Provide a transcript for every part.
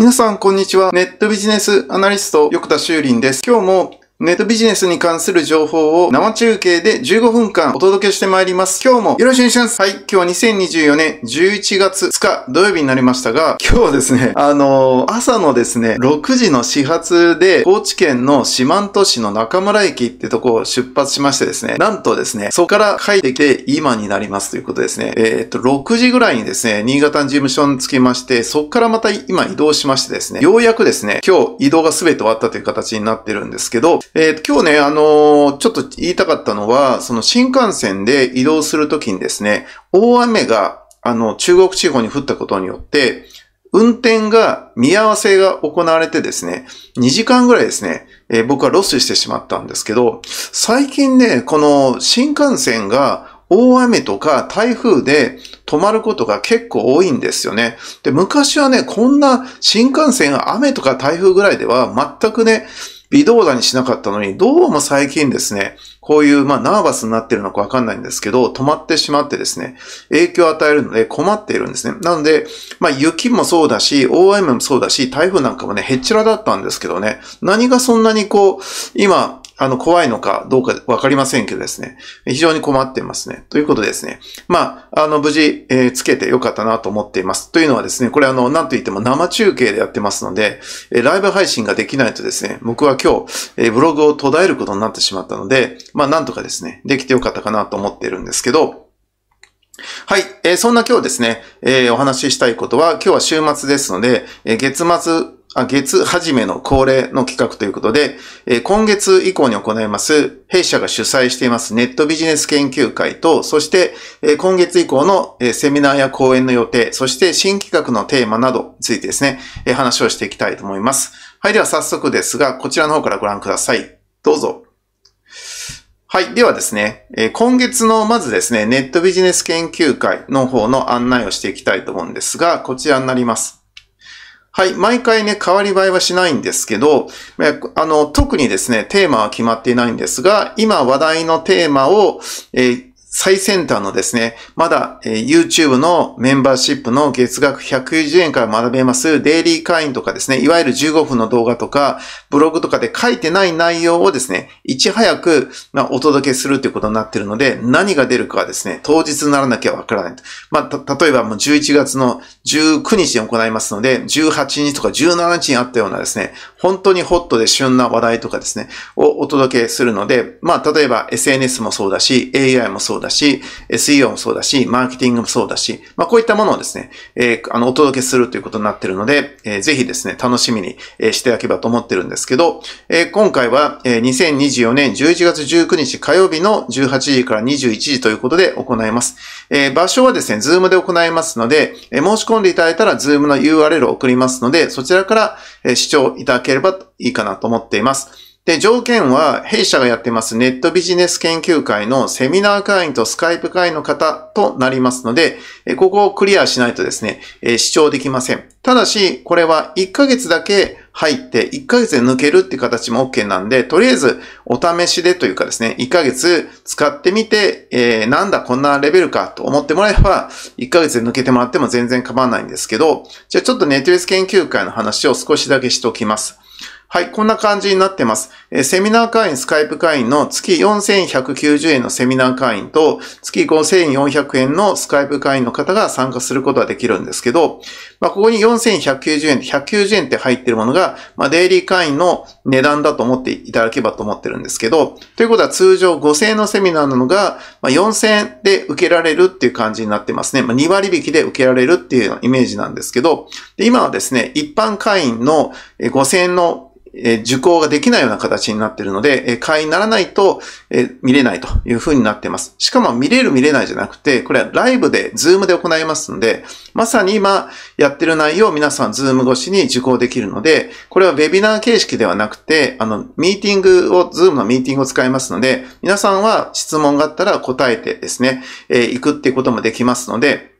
皆さん、こんにちは。ネットビジネスアナリスト、横田修林です。今日もネットビジネスに関する情報を生中継で15分間お届けしてまいります。今日もよろしくお願いします。はい、今日は2024年11月2日土曜日になりましたが、今日はですね、あのー、朝のですね、6時の始発で高知県の四万十市の中村駅ってとこを出発しましてですね、なんとですね、そこから帰ってきて今になりますということですね。えー、っと、6時ぐらいにですね、新潟の事務所に着きまして、そこからまた今移動しましてですね、ようやくですね、今日移動が全て終わったという形になってるんですけど、えー、今日ね、あのー、ちょっと言いたかったのは、その新幹線で移動するときにですね、大雨が、あの、中国地方に降ったことによって、運転が見合わせが行われてですね、2時間ぐらいですね、えー、僕はロスしてしまったんですけど、最近ね、この新幹線が大雨とか台風で止まることが結構多いんですよね。で、昔はね、こんな新幹線が雨とか台風ぐらいでは全くね、微動だにしなかったのに、どうも最近ですね、こういう、まあ、ナーバスになってるのかわかんないんですけど、止まってしまってですね、影響を与えるので困っているんですね。なので、まあ、雪もそうだし、大雨もそうだし、台風なんかもね、へっちらだったんですけどね、何がそんなにこう、今、あの、怖いのかどうかわかりませんけどですね、非常に困ってますね。ということでですね、まあ、あの、無事、えー、つけてよかったなと思っています。というのはですね、これあの、なんといっても生中継でやってますので、えー、ライブ配信ができないとですね、僕は今日、えー、ブログを途絶えることになってしまったので、まあ、なんとかですね、できてよかったかなと思っているんですけど、はい。えー、そんな今日ですね、えー、お話ししたいことは、今日は週末ですので、えー、月末あ月初めの恒例の企画ということで、えー、今月以降に行います、弊社が主催していますネットビジネス研究会と、そして、えー、今月以降の、えー、セミナーや講演の予定、そして新企画のテーマなどについてですね、え話をしていきたいと思います。はい、では早速ですが、こちらの方からご覧ください。どうぞ。はい。ではですね、え今月のまずですね、ネットビジネス研究会の方の案内をしていきたいと思うんですが、こちらになります。はい。毎回ね、変わり映えはしないんですけど、あの、特にですね、テーマは決まっていないんですが、今話題のテーマを、えー最先端のですね、まだ、えー、YouTube のメンバーシップの月額190円から学べますデイリー会員とかですね、いわゆる15分の動画とか、ブログとかで書いてない内容をですね、いち早く、まあ、お届けするということになってるので、何が出るかはですね、当日にならなきゃわからないと。まあ、例えばもう11月の19日に行いますので、18日とか17日にあったようなですね、本当にホットで旬な話題とかですね、をお届けするので、まあ、例えば SNS もそうだし、AI もそうそうだし、SEO もそうだし、マーケティングもそうだし、まあ、こういったものをですね、えー、あの、お届けするということになってるので、えー、ぜひですね、楽しみにしていただければと思ってるんですけど、えー、今回は、え2024年11月19日火曜日の18時から21時ということで行います。えー、場所はですね、ズームで行いますので、え申し込んでいただいたら、ズームの URL を送りますので、そちらから、え視聴いただければいいかなと思っています。で、条件は、弊社がやってますネットビジネス研究会のセミナー会員とスカイプ会員の方となりますので、ここをクリアしないとですね、視聴できません。ただし、これは1ヶ月だけ入って、1ヶ月で抜けるって形も OK なんで、とりあえずお試しでというかですね、1ヶ月使ってみて、えー、なんだこんなレベルかと思ってもらえば、1ヶ月で抜けてもらっても全然構わないんですけど、じゃあちょっとネットビジネス研究会の話を少しだけしておきます。はい、こんな感じになってます。セミナー会員、スカイプ会員の月4190円のセミナー会員と月5400円のスカイプ会員の方が参加することができるんですけど、まあ、ここに4190円、190円って入ってるものが、まあ、デイリー会員の値段だと思っていただければと思ってるんですけど、ということは通常5000円のセミナーなのが、まあ、4000円で受けられるっていう感じになってますね。まあ、2割引きで受けられるっていうイメージなんですけど、で今はですね、一般会員の5000円のえ受講ができないような形になっているので、え会員にならないと、え見れないという風になっています。しかも見れる見れないじゃなくて、これはライブで、ズームで行いますので、まさに今やってる内容を皆さんズーム越しに受講できるので、これはウェビナー形式ではなくて、あの、ミーティングを、ズームのミーティングを使いますので、皆さんは質問があったら答えてですね、えー、行くっていうこともできますので、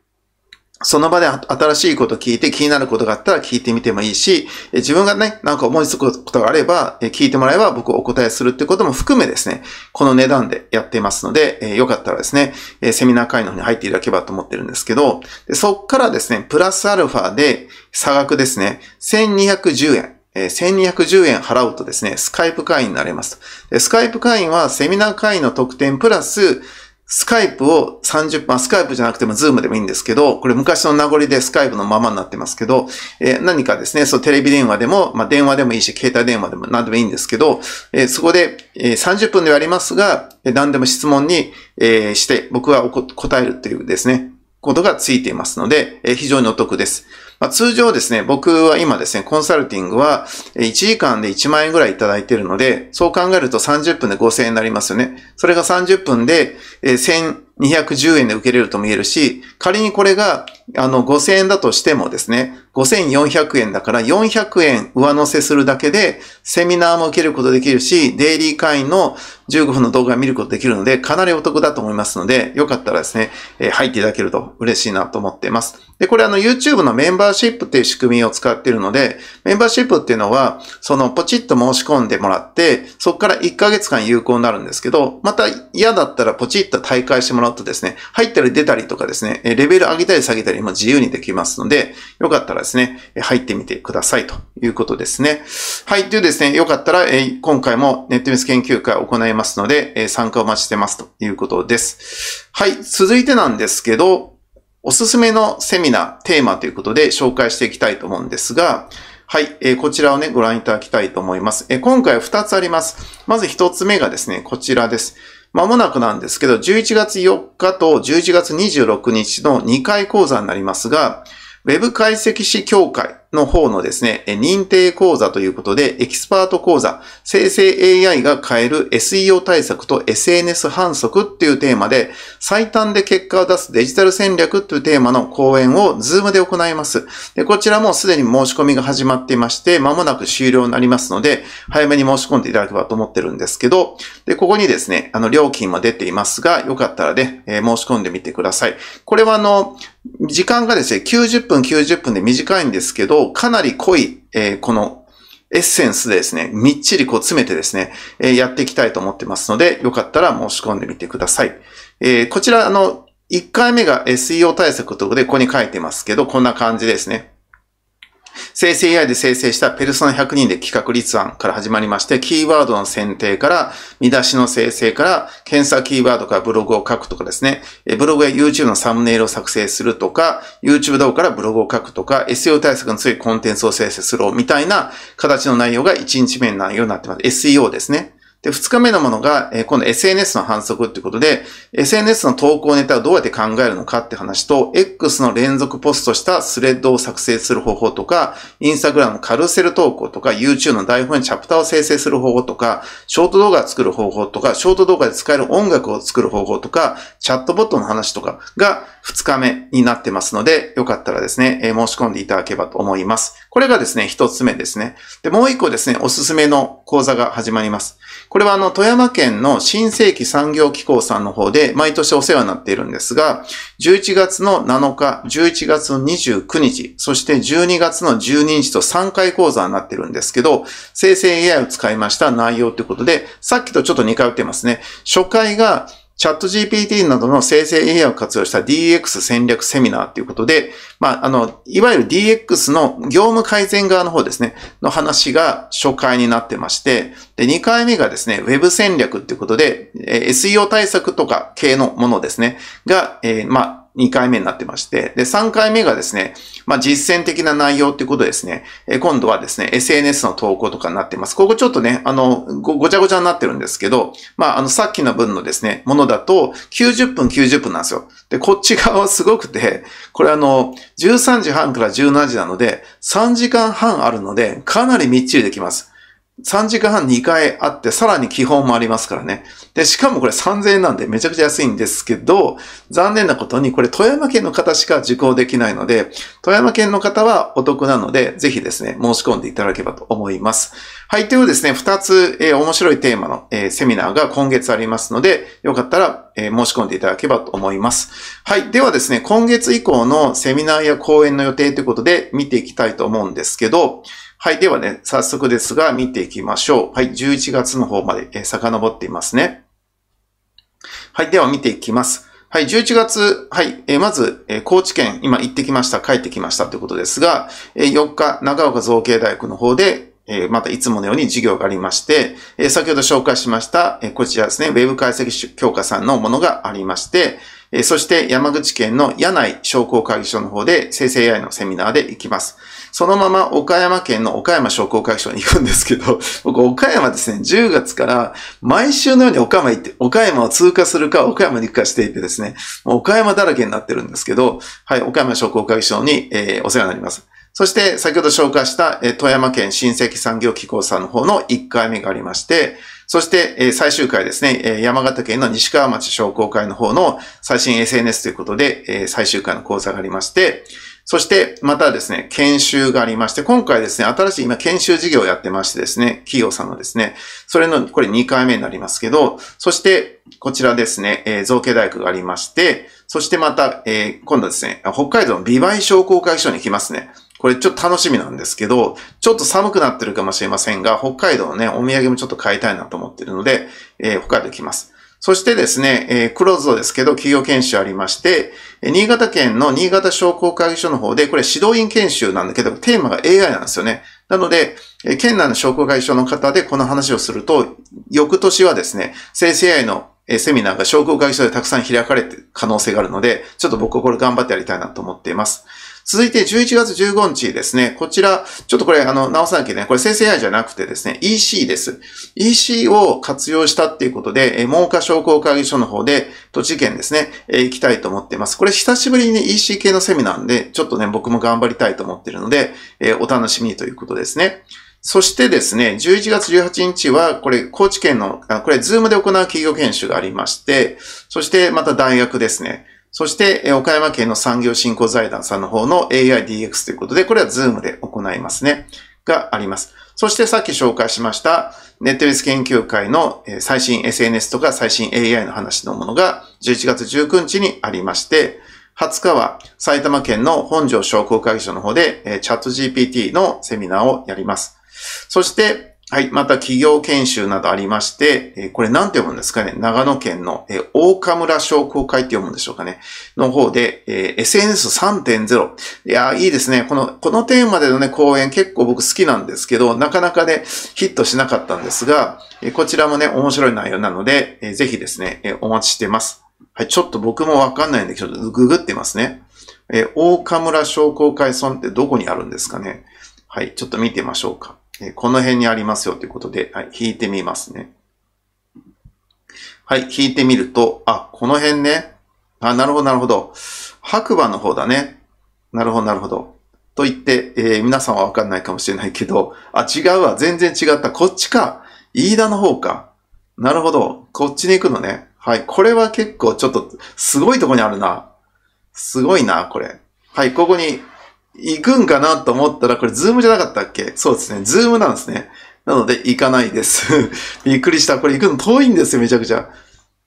その場で新しいこと聞いて気になることがあったら聞いてみてもいいし、自分がね、なんか思いつくことがあれば、聞いてもらえば僕お答えするってことも含めですね、この値段でやっていますので、よかったらですね、セミナー会の方に入っていただければと思ってるんですけど、そっからですね、プラスアルファで差額ですね、1210円。1210円払うとですね、スカイプ会員になれます。スカイプ会員はセミナー会員の特典プラス、スカイプを30分、スカイプじゃなくてもズームでもいいんですけど、これ昔の名残でスカイプのままになってますけど、えー、何かですね、そう、テレビ電話でも、まあ、電話でもいいし、携帯電話でも何でもいいんですけど、えー、そこで、えー、30分ではありますが、何でも質問に、えして、僕は答えるというですね、ことがついていますので、え非常にお得です。まあ、通常ですね、僕は今ですね、コンサルティングは1時間で1万円ぐらいいただいているので、そう考えると30分で5000円になりますよね。それが30分で1210円で受けれるとも言えるし、仮にこれがあの、5000円だとしてもですね、5400円だから400円上乗せするだけで、セミナーも受けることできるし、デイリー会員の15分の動画を見ることできるので、かなりお得だと思いますので、よかったらですね、えー、入っていただけると嬉しいなと思っています。で、これあの YouTube のメンバーシップっていう仕組みを使っているので、メンバーシップっていうのは、そのポチッと申し込んでもらって、そこから1ヶ月間有効になるんですけど、また嫌だったらポチッと退会してもらうとですね、入ったり出たりとかですね、レベル上げたり下げたり今自由にできますので、よかったらですね、入ってみてくださいということですね。はい。というですね、よかったら、今回もネットニュース研究会を行いますので、参加をお待ちしてますということです。はい。続いてなんですけど、おすすめのセミナー、テーマということで紹介していきたいと思うんですが、はい、えー、こちらをね、ご覧いただきたいと思います。えー、今回2つあります。まず1つ目がですね、こちらです。まもなくなんですけど、11月4日と11月26日の2回講座になりますが、Web 解析士協会の方のですね、認定講座ということで、エキスパート講座、生成 AI が変える SEO 対策と SNS 反則っていうテーマで、最短で結果を出すデジタル戦略というテーマの講演を Zoom で行います。でこちらもすでに申し込みが始まっていまして、間もなく終了になりますので、早めに申し込んでいただければと思ってるんですけど、で、ここにですね、あの、料金も出ていますが、よかったらね、えー、申し込んでみてください。これはあの、時間がですね、90分90分で短いんですけど、かなり濃い、えー、このエッセンスでですね、みっちりこう詰めてですね、えー、やっていきたいと思ってますので、よかったら申し込んでみてください。えー、こちら、あの、1回目が SEO 対策ということで、ここに書いてますけど、こんな感じですね。生成 AI で生成したペルソナ100人で企画立案から始まりまして、キーワードの選定から、見出しの生成から、検査キーワードからブログを書くとかですね、ブログや YouTube のサムネイルを作成するとか、YouTube 動画からブログを書くとか、SEO 対策の強いコンテンツを生成するみたいな形の内容が1日目の内容になってます。SEO ですね。で、2日目のものが、えー、今 SNS の反則ってことで、SNS の投稿ネタをどうやって考えるのかって話と、X の連続ポストしたスレッドを作成する方法とか、Instagram のカルセル投稿とか、YouTube の台本にチャプターを生成する方法とか、ショート動画を作る方法とか、ショート動画で使える音楽を作る方法とか、チャットボットの話とかが2日目になってますので、よかったらですね、えー、申し込んでいただければと思います。これがですね、1つ目ですね。で、もう1個ですね、おすすめの講座が始まります。これはあの、富山県の新世紀産業機構さんの方で毎年お世話になっているんですが、11月の7日、11月の29日、そして12月の12日と3回講座になってるんですけど、生成 AI を使いました内容ということで、さっきとちょっと似通ってますね。初回がチャット GPT などの生成 AI を活用した DX 戦略セミナーっていうことで、まあ、あの、いわゆる DX の業務改善側の方ですね、の話が初回になってまして、で、2回目がですね、Web 戦略っていうことで、え SEO 対策とか系のものですね、が、えー、まあ、2回目になってまして、で、3回目がですね、まあ、実践的な内容ってことですね、え今度はですね、SNS の投稿とかになってます。ここちょっとね、あの、ご、ごちゃごちゃになってるんですけど、まあ、あの、さっきの分のですね、ものだと、90分90分なんですよ。で、こっち側はすごくて、これあの、13時半から17時なので、3時間半あるので、かなりみっちりできます。3時間半2回あって、さらに基本もありますからね。で、しかもこれ3000円なんでめちゃくちゃ安いんですけど、残念なことにこれ富山県の方しか受講できないので、富山県の方はお得なので、ぜひですね、申し込んでいただければと思います。はい、というですね、2つ、えー、面白いテーマの、えー、セミナーが今月ありますので、よかったら、えー、申し込んでいただければと思います。はい、ではですね、今月以降のセミナーや講演の予定ということで見ていきたいと思うんですけど、はい。ではね、早速ですが、見ていきましょう。はい。11月の方まで、えー、遡っていますね。はい。では見ていきます。はい、11月、はい、えー、まず、えー、高知県、今行ってきました、帰ってきましたということですが、えー、4日、長岡造形大学の方で、えまたいつものように授業がありまして、え先ほど紹介しました、えこちらですね、ウェブ解析強化さんのものがありまして、えそして山口県の柳井商工会議所の方で生成 AI のセミナーで行きます。そのまま岡山県の岡山商工会議所に行くんですけど、僕岡山ですね、10月から毎週のように岡山行って、岡山を通過するか岡山に行くかしていてですね、もう岡山だらけになってるんですけど、はい、岡山商工会議所に、えー、お世話になります。そして、先ほど紹介した、えー、富山県新石産業機構さんの方の1回目がありまして、そして、えー、最終回ですね、えー、山形県の西川町商工会の方の最新 SNS ということで、えー、最終回の講座がありまして、そして、またですね、研修がありまして、今回ですね、新しい今研修事業をやってましてですね、企業さんのですね、それの、これ2回目になりますけど、そして、こちらですね、えー、造形大学がありまして、そしてまた、えー、今度ですね、北海道の美唄商工会議所に来ますね。これちょっと楽しみなんですけど、ちょっと寒くなってるかもしれませんが、北海道のね、お土産もちょっと買いたいなと思ってるので、えー、北海道きます。そしてですね、えー、クローズドですけど、企業研修ありまして、新潟県の新潟商工会議所の方で、これ指導員研修なんだけど、テーマが AI なんですよね。なので、県内の商工会議所の方でこの話をすると、翌年はですね、生成 AI のセミナーが商工会議所でたくさん開かれてる可能性があるので、ちょっと僕これ頑張ってやりたいなと思っています。続いて11月15日ですね。こちら、ちょっとこれ、あの、直さなきゃいけない。これ生成 AI じゃなくてですね、EC です。EC を活用したっていうことで、え文科商工会議所の方で、栃木県ですね、え行きたいと思っています。これ久しぶりに EC 系のセミナーで、ちょっとね、僕も頑張りたいと思ってるので、えお楽しみということですね。そしてですね、11月18日は、これ、高知県の、これ、ズームで行う企業研修がありまして、そしてまた大学ですね。そして、岡山県の産業振興財団さんの方の AIDX ということで、これはズームで行いますね。があります。そしてさっき紹介しました、ネットリス研究会の最新 SNS とか最新 AI の話のものが11月19日にありまして、20日は埼玉県の本庄商工会議所の方でチャット GPT のセミナーをやります。そして、はい。また、企業研修などありまして、これ何て読むんですかね長野県の大岡村商工会って読むんでしょうかねの方で、SNS3.0。いやいいですね。この、このテーマでのね、講演結構僕好きなんですけど、なかなかね、ヒットしなかったんですが、こちらもね、面白い内容なので、ぜひですね、お待ちしてます。はい。ちょっと僕もわかんないんで、ちょっとググってますね。大岡村商工会村ってどこにあるんですかねはい。ちょっと見てみましょうか。えこの辺にありますよということで、はい、引いてみますね。はい、引いてみると、あ、この辺ね。あ、なるほど、なるほど。白馬の方だね。なるほど、なるほど。と言って、えー、皆さんはわかんないかもしれないけど、あ、違うわ。全然違った。こっちか。飯田の方か。なるほど。こっちに行くのね。はい。これは結構ちょっと、すごいとこにあるな。すごいな、これ。はい。ここに行くんかなと思ったら、これズームじゃなかったっけそうですね。ズームなんですね。なので、行かないです。びっくりした。これ行くの遠いんですよ、めちゃくちゃ。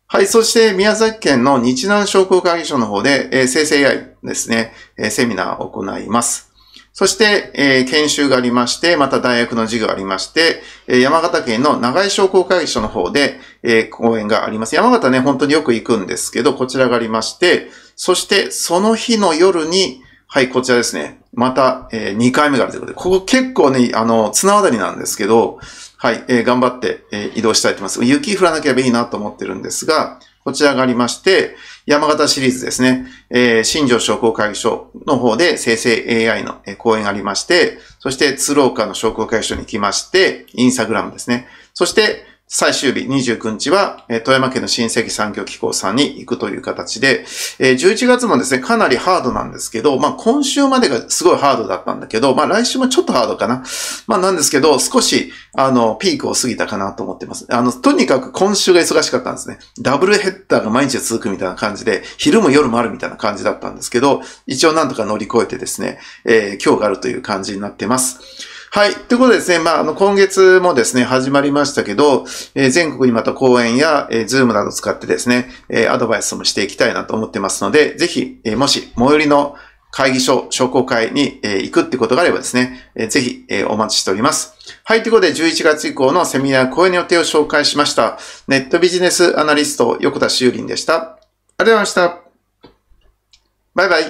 はい。そして、宮崎県の日南商工会議所の方で、えー、生成 AI ですね、えー、セミナーを行います。そして、えー、研修がありまして、また大学の授業がありまして、えー、山形県の長井商工会議所の方で、えー、講演があります。山形ね、本当によく行くんですけど、こちらがありまして、そして、その日の夜に、はい、こちらですね。また、えー、2回目があるということで、ここ結構ね、あの、綱渡りなんですけど、はい、えー、頑張って、えー、移動したいと思います。雪降らなければいいなと思ってるんですが、こちらがありまして、山形シリーズですね、えー、新庄商工会議所の方で生成 AI の講演がありまして、そして鶴岡の商工会議所に来まして、インスタグラムですね。そして、最終日29日は、富山県の新世紀産業機構さんに行くという形で、11月もですね、かなりハードなんですけど、まあ今週までがすごいハードだったんだけど、まあ来週もちょっとハードかな。まあなんですけど、少し、あの、ピークを過ぎたかなと思ってます。あの、とにかく今週が忙しかったんですね。ダブルヘッダーが毎日続くみたいな感じで、昼も夜もあるみたいな感じだったんですけど、一応なんとか乗り越えてですね、えー、今日があるという感じになってます。はい。ということでですね、まあ、あの、今月もですね、始まりましたけど、えー、全国にまた講演や、えー、ズームなど使ってですね、えー、アドバイスもしていきたいなと思ってますので、ぜひ、えー、もし、最寄りの会議所、商工会に、えー、行くってことがあればですね、えー、ぜひ、えー、お待ちしております。はい。ということで、11月以降のセミナー講演の予定を紹介しました。ネットビジネスアナリスト、横田修林でした。ありがとうございました。バイバイ。